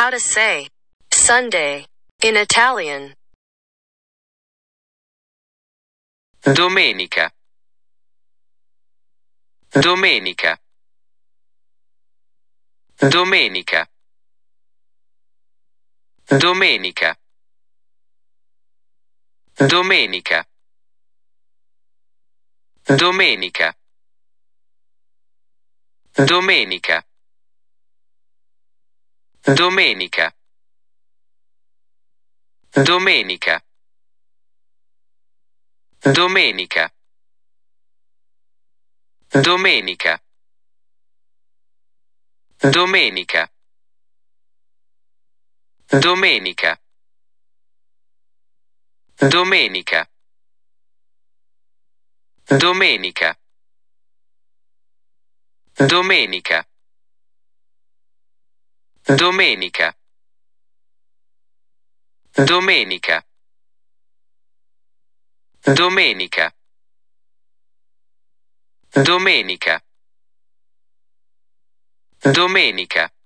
How to say Sunday in Italian. Domenica. Domenica. Domenica. Domenica. Domenica. Domenica. Domenica. Domenica. Domenica. Domenica. Domenica. Domenica. Domenica. Domenica. Domenica. Domenica. Domenica. Domenica. Domenica. Domenica. Domenica. Domenica.